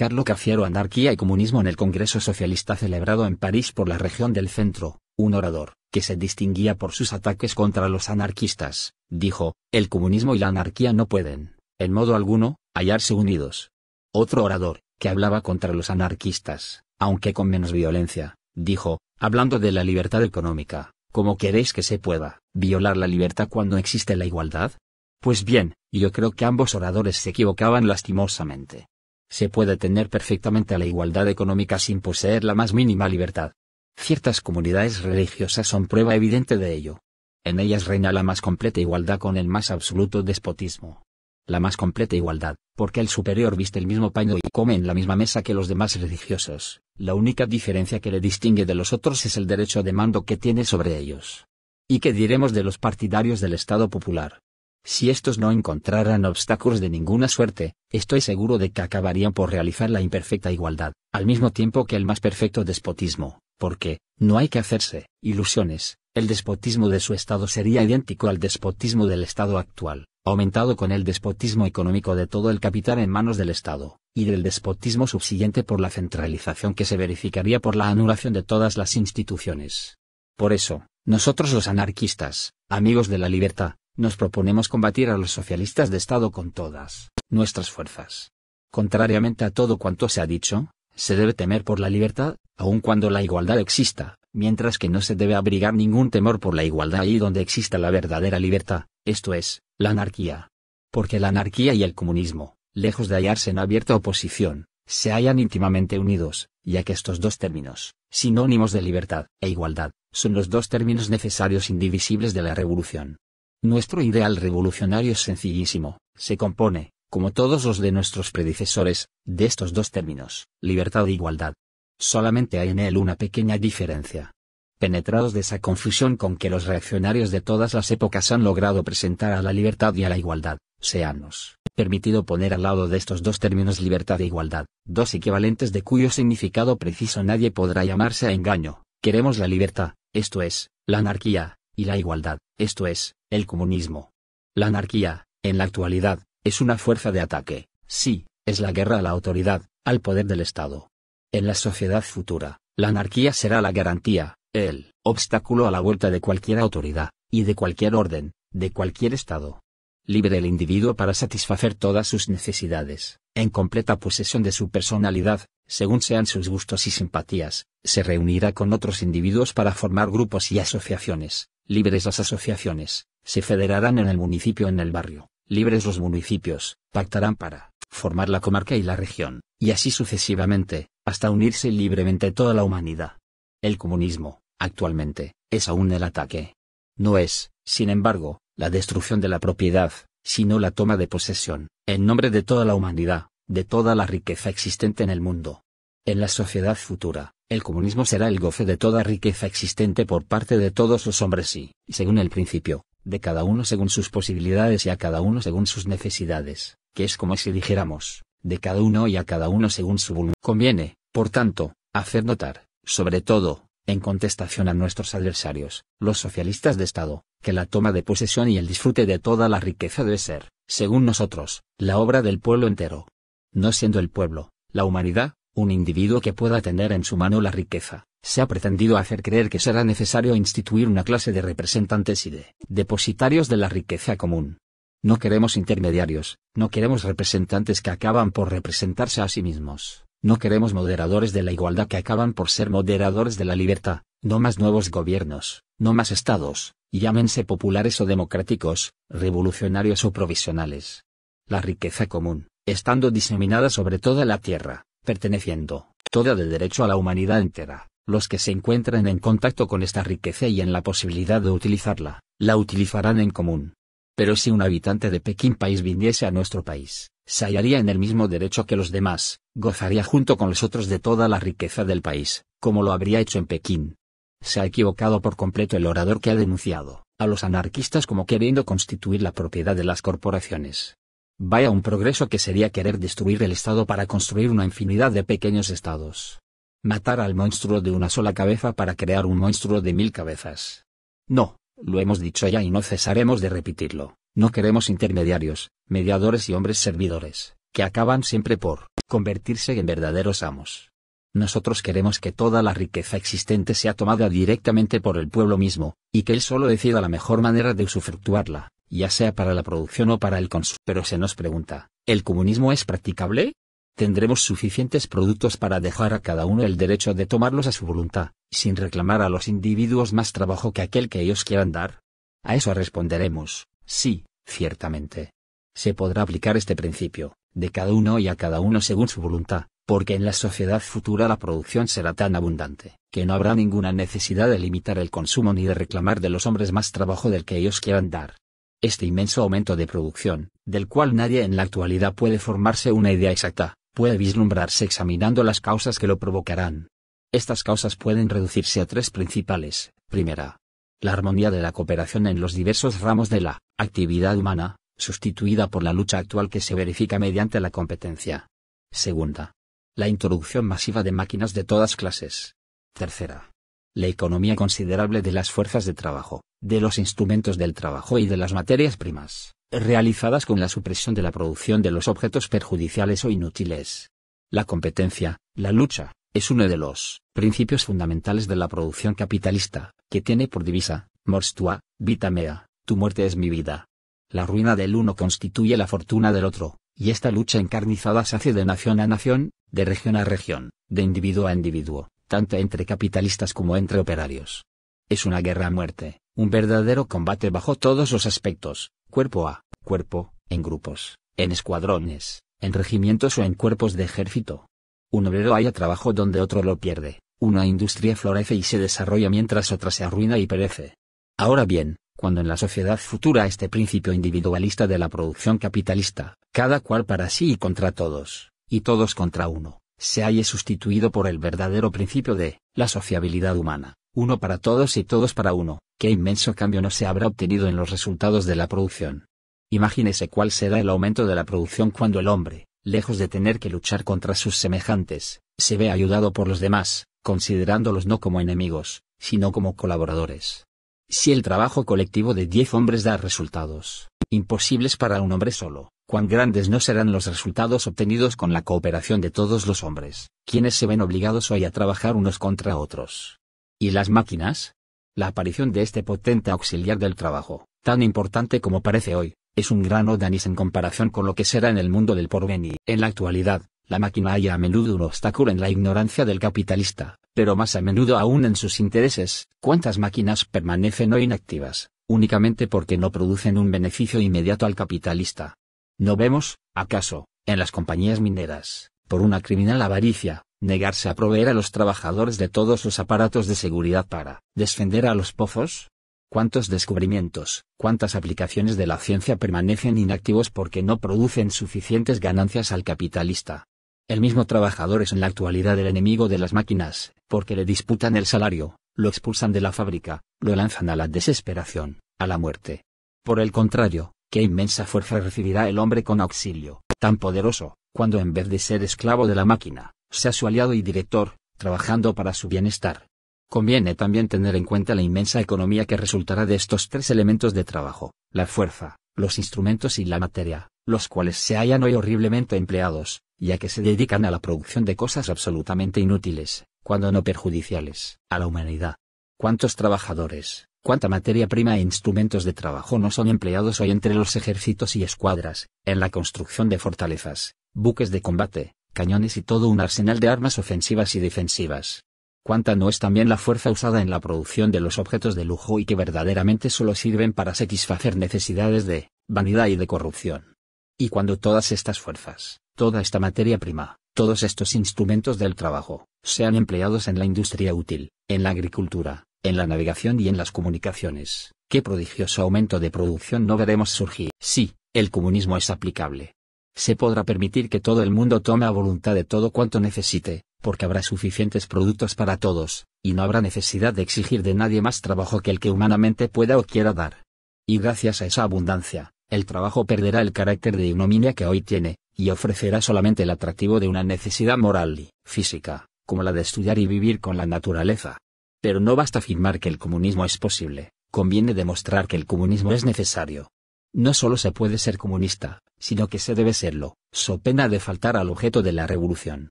Carlo Cafiero Anarquía y Comunismo en el Congreso Socialista celebrado en París por la región del centro, un orador, que se distinguía por sus ataques contra los anarquistas, dijo, el comunismo y la anarquía no pueden, en modo alguno, hallarse unidos. Otro orador, que hablaba contra los anarquistas, aunque con menos violencia, dijo, hablando de la libertad económica, ¿cómo queréis que se pueda violar la libertad cuando existe la igualdad? Pues bien, yo creo que ambos oradores se equivocaban lastimosamente. Se puede tener perfectamente la igualdad económica sin poseer la más mínima libertad. Ciertas comunidades religiosas son prueba evidente de ello. En ellas reina la más completa igualdad con el más absoluto despotismo. La más completa igualdad, porque el superior viste el mismo paño y come en la misma mesa que los demás religiosos. La única diferencia que le distingue de los otros es el derecho de mando que tiene sobre ellos. ¿Y qué diremos de los partidarios del Estado Popular? Si estos no encontraran obstáculos de ninguna suerte, estoy seguro de que acabarían por realizar la imperfecta igualdad, al mismo tiempo que el más perfecto despotismo, porque, no hay que hacerse ilusiones, el despotismo de su estado sería idéntico al despotismo del estado actual, aumentado con el despotismo económico de todo el capital en manos del Estado, y del despotismo subsiguiente por la centralización que se verificaría por la anulación de todas las instituciones. Por eso, nosotros los anarquistas, amigos de la libertad, nos proponemos combatir a los socialistas de Estado con todas nuestras fuerzas. Contrariamente a todo cuanto se ha dicho, se debe temer por la libertad, aun cuando la igualdad exista, mientras que no se debe abrigar ningún temor por la igualdad allí donde exista la verdadera libertad, esto es, la anarquía. Porque la anarquía y el comunismo, lejos de hallarse en abierta oposición, se hallan íntimamente unidos, ya que estos dos términos, sinónimos de libertad e igualdad, son los dos términos necesarios e indivisibles de la revolución. Nuestro ideal revolucionario es sencillísimo, se compone, como todos los de nuestros predecesores, de estos dos términos, libertad e igualdad. Solamente hay en él una pequeña diferencia. Penetrados de esa confusión con que los reaccionarios de todas las épocas han logrado presentar a la libertad y a la igualdad, seanos permitido poner al lado de estos dos términos libertad e igualdad, dos equivalentes de cuyo significado preciso nadie podrá llamarse a engaño. Queremos la libertad, esto es, la anarquía, y la igualdad, esto es, el comunismo. La anarquía, en la actualidad, es una fuerza de ataque, sí, es la guerra a la autoridad, al poder del Estado. En la sociedad futura, la anarquía será la garantía, el obstáculo a la vuelta de cualquier autoridad, y de cualquier orden, de cualquier Estado. Libre el individuo para satisfacer todas sus necesidades, en completa posesión de su personalidad, según sean sus gustos y simpatías, se reunirá con otros individuos para formar grupos y asociaciones, libres las asociaciones, se federarán en el municipio en el barrio, libres los municipios, pactarán para formar la comarca y la región, y así sucesivamente, hasta unirse libremente toda la humanidad. El comunismo, actualmente, es aún el ataque. No es, sin embargo, la destrucción de la propiedad, sino la toma de posesión, en nombre de toda la humanidad, de toda la riqueza existente en el mundo, en la sociedad futura, el comunismo será el goce de toda riqueza existente por parte de todos los hombres y, según el principio, de cada uno según sus posibilidades y a cada uno según sus necesidades, que es como si dijéramos, de cada uno y a cada uno según su voluntad. Conviene, por tanto, hacer notar, sobre todo, en contestación a nuestros adversarios, los socialistas de Estado, que la toma de posesión y el disfrute de toda la riqueza debe ser, según nosotros, la obra del pueblo entero. No siendo el pueblo, la humanidad, un individuo que pueda tener en su mano la riqueza, se ha pretendido hacer creer que será necesario instituir una clase de representantes y de depositarios de la riqueza común. No queremos intermediarios, no queremos representantes que acaban por representarse a sí mismos, no queremos moderadores de la igualdad que acaban por ser moderadores de la libertad, no más nuevos gobiernos, no más estados, llámense populares o democráticos, revolucionarios o provisionales. La riqueza común, estando diseminada sobre toda la tierra, perteneciendo, toda de derecho a la humanidad entera, los que se encuentren en contacto con esta riqueza y en la posibilidad de utilizarla, la utilizarán en común. Pero si un habitante de Pekín país viniese a nuestro país, se hallaría en el mismo derecho que los demás, gozaría junto con los otros de toda la riqueza del país, como lo habría hecho en Pekín. Se ha equivocado por completo el orador que ha denunciado a los anarquistas como queriendo constituir la propiedad de las corporaciones. Vaya un progreso que sería querer destruir el Estado para construir una infinidad de pequeños estados. Matar al monstruo de una sola cabeza para crear un monstruo de mil cabezas. No, lo hemos dicho ya y no cesaremos de repetirlo. No queremos intermediarios, mediadores y hombres servidores, que acaban siempre por convertirse en verdaderos amos. Nosotros queremos que toda la riqueza existente sea tomada directamente por el pueblo mismo, y que él solo decida la mejor manera de usufructuarla ya sea para la producción o para el consumo. Pero se nos pregunta, ¿el comunismo es practicable? ¿Tendremos suficientes productos para dejar a cada uno el derecho de tomarlos a su voluntad, sin reclamar a los individuos más trabajo que aquel que ellos quieran dar? A eso responderemos, sí, ciertamente. Se podrá aplicar este principio, de cada uno y a cada uno según su voluntad, porque en la sociedad futura la producción será tan abundante, que no habrá ninguna necesidad de limitar el consumo ni de reclamar de los hombres más trabajo del que ellos quieran dar. Este inmenso aumento de producción, del cual nadie en la actualidad puede formarse una idea exacta, puede vislumbrarse examinando las causas que lo provocarán. Estas causas pueden reducirse a tres principales. Primera, la armonía de la cooperación en los diversos ramos de la actividad humana, sustituida por la lucha actual que se verifica mediante la competencia. Segunda, la introducción masiva de máquinas de todas clases. Tercera, la economía considerable de las fuerzas de trabajo, de los instrumentos del trabajo y de las materias primas, realizadas con la supresión de la producción de los objetos perjudiciales o inútiles. La competencia, la lucha, es uno de los principios fundamentales de la producción capitalista, que tiene por divisa, mors tua, vita mea, tu muerte es mi vida. La ruina del uno constituye la fortuna del otro, y esta lucha encarnizada se hace de nación a nación, de región a región, de individuo a individuo, tanto entre capitalistas como entre operarios. Es una guerra a muerte, un verdadero combate bajo todos los aspectos, cuerpo a cuerpo, en grupos, en escuadrones, en regimientos o en cuerpos de ejército. Un obrero haya trabajo donde otro lo pierde, una industria florece y se desarrolla mientras otra se arruina y perece. Ahora bien, cuando en la sociedad futura este principio individualista de la producción capitalista, cada cual para sí y contra todos, y todos contra uno, se haya sustituido por el verdadero principio de la sociabilidad humana, uno para todos y todos para uno, qué inmenso cambio no se habrá obtenido en los resultados de la producción. Imagínese cuál será el aumento de la producción cuando el hombre, lejos de tener que luchar contra sus semejantes, se ve ayudado por los demás, considerándolos no como enemigos, sino como colaboradores. Si el trabajo colectivo de diez hombres da resultados, imposibles para un hombre solo, cuán grandes no serán los resultados obtenidos con la cooperación de todos los hombres, quienes se ven obligados hoy a trabajar unos contra otros. ¿Y las máquinas? La aparición de este potente auxiliar del trabajo, tan importante como parece hoy, es un gran odanis en comparación con lo que será en el mundo del porvenir. En la actualidad, la máquina haya a menudo un obstáculo en la ignorancia del capitalista, pero más a menudo aún en sus intereses. ¿Cuántas máquinas permanecen hoy inactivas, únicamente porque no producen un beneficio inmediato al capitalista, ¿No vemos, acaso, en las compañías mineras, por una criminal avaricia, negarse a proveer a los trabajadores de todos los aparatos de seguridad para defender a los pozos? ¿Cuántos descubrimientos, cuántas aplicaciones de la ciencia permanecen inactivos porque no producen suficientes ganancias al capitalista? El mismo trabajador es en la actualidad el enemigo de las máquinas, porque le disputan el salario, lo expulsan de la fábrica, lo lanzan a la desesperación, a la muerte. Por el contrario, qué inmensa fuerza recibirá el hombre con auxilio, tan poderoso, cuando en vez de ser esclavo de la máquina, sea su aliado y director, trabajando para su bienestar. Conviene también tener en cuenta la inmensa economía que resultará de estos tres elementos de trabajo, la fuerza, los instrumentos y la materia, los cuales se hallan hoy horriblemente empleados, ya que se dedican a la producción de cosas absolutamente inútiles, cuando no perjudiciales, a la humanidad. ¿Cuántos trabajadores, cuánta materia prima e instrumentos de trabajo no son empleados hoy entre los ejércitos y escuadras, en la construcción de fortalezas, buques de combate, cañones y todo un arsenal de armas ofensivas y defensivas. Cuánta no es también la fuerza usada en la producción de los objetos de lujo y que verdaderamente solo sirven para satisfacer necesidades de vanidad y de corrupción. Y cuando todas estas fuerzas, toda esta materia prima, todos estos instrumentos del trabajo, sean empleados en la industria útil, en la agricultura, en la navegación y en las comunicaciones. Qué prodigioso aumento de producción no veremos surgir. Sí, el comunismo es aplicable. Se podrá permitir que todo el mundo tome a voluntad de todo cuanto necesite, porque habrá suficientes productos para todos, y no habrá necesidad de exigir de nadie más trabajo que el que humanamente pueda o quiera dar. Y gracias a esa abundancia, el trabajo perderá el carácter de ignominia que hoy tiene, y ofrecerá solamente el atractivo de una necesidad moral y física, como la de estudiar y vivir con la naturaleza. Pero no basta afirmar que el comunismo es posible, conviene demostrar que el comunismo es necesario. No solo se puede ser comunista, sino que se debe serlo, so pena de faltar al objeto de la revolución.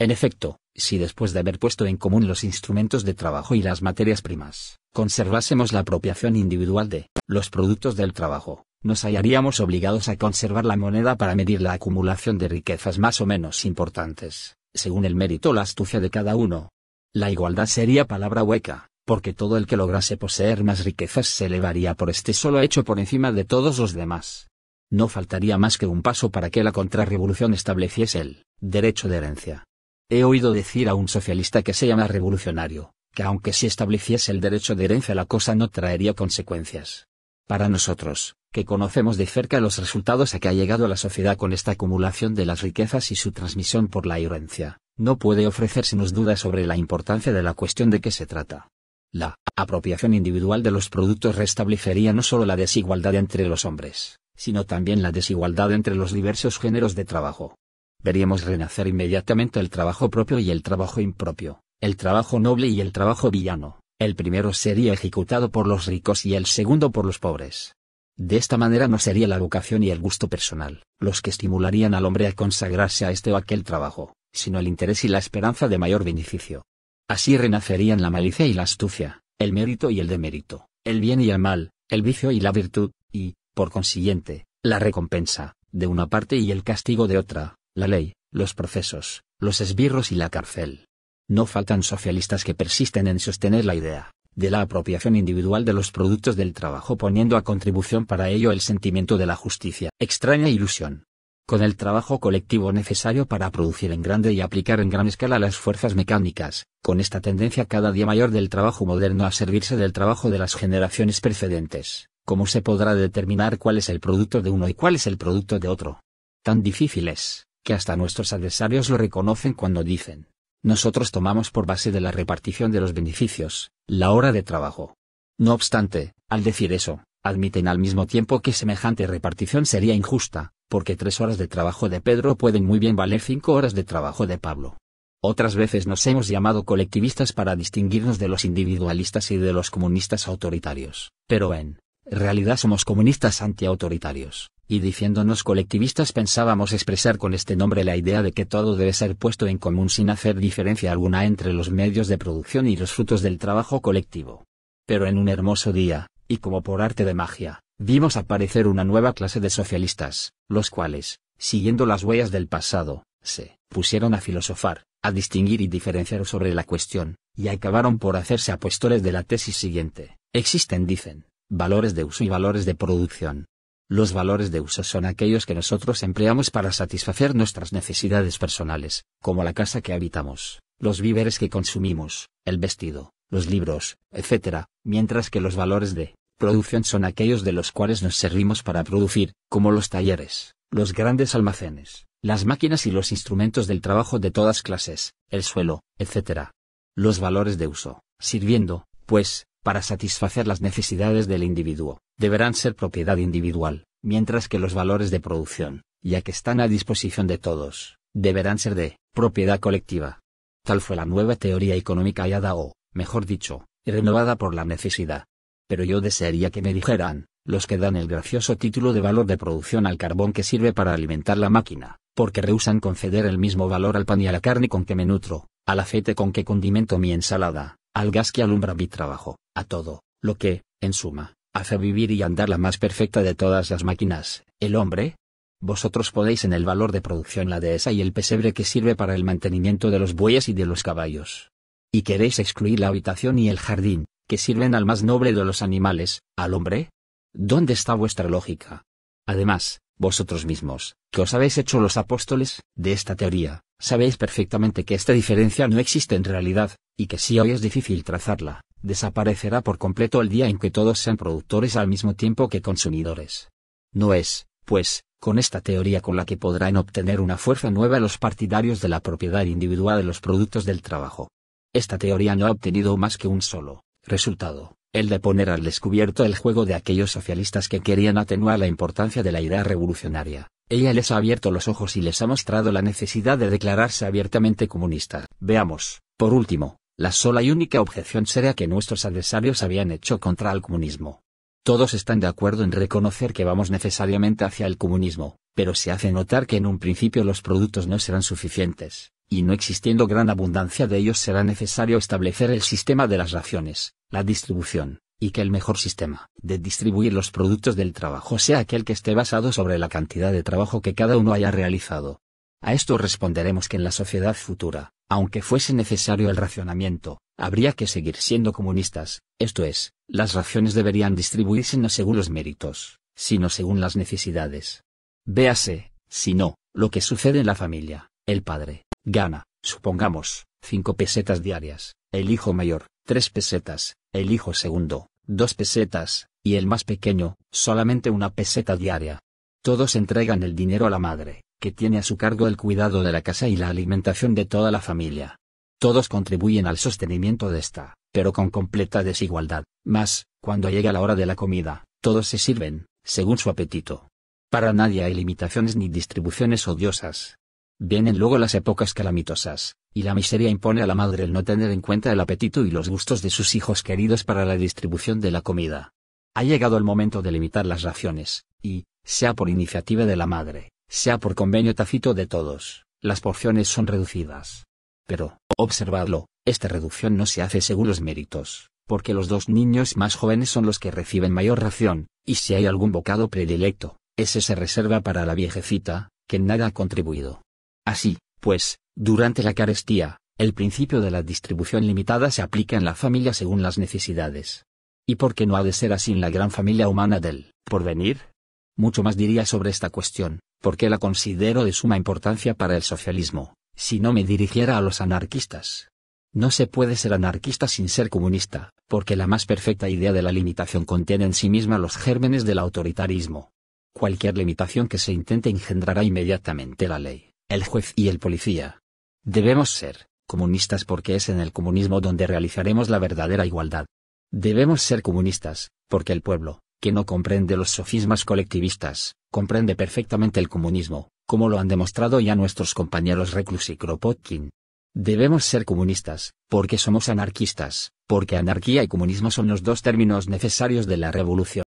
En efecto, si después de haber puesto en común los instrumentos de trabajo y las materias primas, conservásemos la apropiación individual de los productos del trabajo, nos hallaríamos obligados a conservar la moneda para medir la acumulación de riquezas más o menos importantes, según el mérito o la astucia de cada uno, la igualdad sería palabra hueca, porque todo el que lograse poseer más riquezas se elevaría por este solo hecho por encima de todos los demás. No faltaría más que un paso para que la contrarrevolución estableciese el derecho de herencia. He oído decir a un socialista que se llama revolucionario, que aunque si estableciese el derecho de herencia la cosa no traería consecuencias. Para nosotros, que conocemos de cerca los resultados a que ha llegado la sociedad con esta acumulación de las riquezas y su transmisión por la herencia, no puede nos duda sobre la importancia de la cuestión de qué se trata. La apropiación individual de los productos restablecería no solo la desigualdad entre los hombres, sino también la desigualdad entre los diversos géneros de trabajo. Veríamos renacer inmediatamente el trabajo propio y el trabajo impropio, el trabajo noble y el trabajo villano, el primero sería ejecutado por los ricos y el segundo por los pobres. De esta manera no sería la vocación y el gusto personal, los que estimularían al hombre a consagrarse a este o aquel trabajo, sino el interés y la esperanza de mayor beneficio. Así renacerían la malicia y la astucia, el mérito y el demérito, el bien y el mal, el vicio y la virtud, y, por consiguiente, la recompensa, de una parte y el castigo de otra, la ley, los procesos, los esbirros y la cárcel. No faltan socialistas que persisten en sostener la idea de la apropiación individual de los productos del trabajo poniendo a contribución para ello el sentimiento de la justicia. Extraña ilusión, con el trabajo colectivo necesario para producir en grande y aplicar en gran escala las fuerzas mecánicas, con esta tendencia cada día mayor del trabajo moderno a servirse del trabajo de las generaciones precedentes, ¿cómo se podrá determinar cuál es el producto de uno y cuál es el producto de otro? Tan difícil es, que hasta nuestros adversarios lo reconocen cuando dicen, nosotros tomamos por base de la repartición de los beneficios, la hora de trabajo. No obstante, al decir eso, admiten al mismo tiempo que semejante repartición sería injusta, porque tres horas de trabajo de Pedro pueden muy bien valer cinco horas de trabajo de Pablo. Otras veces nos hemos llamado colectivistas para distinguirnos de los individualistas y de los comunistas autoritarios, pero en realidad somos comunistas antiautoritarios, y diciéndonos colectivistas pensábamos expresar con este nombre la idea de que todo debe ser puesto en común sin hacer diferencia alguna entre los medios de producción y los frutos del trabajo colectivo. Pero en un hermoso día, y como por arte de magia, vimos aparecer una nueva clase de socialistas, los cuales, siguiendo las huellas del pasado, se pusieron a filosofar, a distinguir y diferenciar sobre la cuestión, y acabaron por hacerse apuestores de la tesis siguiente. Existen, dicen, valores de uso y valores de producción. Los valores de uso son aquellos que nosotros empleamos para satisfacer nuestras necesidades personales, como la casa que habitamos, los víveres que consumimos, el vestido, los libros, etc., mientras que los valores de producción son aquellos de los cuales nos servimos para producir, como los talleres, los grandes almacenes, las máquinas y los instrumentos del trabajo de todas clases, el suelo, etc. Los valores de uso, sirviendo, pues, para satisfacer las necesidades del individuo, deberán ser propiedad individual, mientras que los valores de producción, ya que están a disposición de todos, deberán ser de propiedad colectiva. Tal fue la nueva teoría económica hallada o, mejor dicho, renovada por la necesidad pero yo desearía que me dijeran, los que dan el gracioso título de valor de producción al carbón que sirve para alimentar la máquina, porque rehusan conceder el mismo valor al pan y a la carne con que me nutro, al aceite con que condimento mi ensalada, al gas que alumbra mi trabajo, a todo, lo que, en suma, hace vivir y andar la más perfecta de todas las máquinas, el hombre. Vosotros podéis en el valor de producción la dehesa y el pesebre que sirve para el mantenimiento de los bueyes y de los caballos. Y queréis excluir la habitación y el jardín, que sirven al más noble de los animales, al hombre? ¿Dónde está vuestra lógica? Además, vosotros mismos, que os habéis hecho los apóstoles de esta teoría, sabéis perfectamente que esta diferencia no existe en realidad, y que si hoy es difícil trazarla, desaparecerá por completo el día en que todos sean productores al mismo tiempo que consumidores. No es, pues, con esta teoría con la que podrán obtener una fuerza nueva los partidarios de la propiedad individual de los productos del trabajo. Esta teoría no ha obtenido más que un solo Resultado, el de poner al descubierto el juego de aquellos socialistas que querían atenuar la importancia de la idea revolucionaria. Ella les ha abierto los ojos y les ha mostrado la necesidad de declararse abiertamente comunista. Veamos, por último, la sola y única objeción sería que nuestros adversarios habían hecho contra el comunismo. Todos están de acuerdo en reconocer que vamos necesariamente hacia el comunismo, pero se hace notar que en un principio los productos no serán suficientes y no existiendo gran abundancia de ellos será necesario establecer el sistema de las raciones, la distribución, y que el mejor sistema de distribuir los productos del trabajo sea aquel que esté basado sobre la cantidad de trabajo que cada uno haya realizado. A esto responderemos que en la sociedad futura, aunque fuese necesario el racionamiento, habría que seguir siendo comunistas, esto es, las raciones deberían distribuirse no según los méritos, sino según las necesidades. Véase, si no, lo que sucede en la familia, el padre, gana, supongamos, cinco pesetas diarias, el hijo mayor, tres pesetas, el hijo segundo, dos pesetas, y el más pequeño, solamente una peseta diaria. Todos entregan el dinero a la madre, que tiene a su cargo el cuidado de la casa y la alimentación de toda la familia. Todos contribuyen al sostenimiento de esta, pero con completa desigualdad, más, cuando llega la hora de la comida, todos se sirven, según su apetito. Para nadie hay limitaciones ni distribuciones odiosas, Vienen luego las épocas calamitosas, y la miseria impone a la madre el no tener en cuenta el apetito y los gustos de sus hijos queridos para la distribución de la comida. Ha llegado el momento de limitar las raciones, y, sea por iniciativa de la madre, sea por convenio tácito de todos, las porciones son reducidas. Pero, observadlo, esta reducción no se hace según los méritos, porque los dos niños más jóvenes son los que reciben mayor ración, y si hay algún bocado predilecto, ese se reserva para la viejecita, que nada ha contribuido. Así, pues, durante la carestía, el principio de la distribución limitada se aplica en la familia según las necesidades. ¿Y por qué no ha de ser así en la gran familia humana del porvenir? Mucho más diría sobre esta cuestión, porque la considero de suma importancia para el socialismo, si no me dirigiera a los anarquistas. No se puede ser anarquista sin ser comunista, porque la más perfecta idea de la limitación contiene en sí misma los gérmenes del autoritarismo. Cualquier limitación que se intente engendrará inmediatamente la ley el juez y el policía. Debemos ser comunistas porque es en el comunismo donde realizaremos la verdadera igualdad. Debemos ser comunistas, porque el pueblo, que no comprende los sofismas colectivistas, comprende perfectamente el comunismo, como lo han demostrado ya nuestros compañeros Reclus y Kropotkin. Debemos ser comunistas, porque somos anarquistas, porque anarquía y comunismo son los dos términos necesarios de la revolución.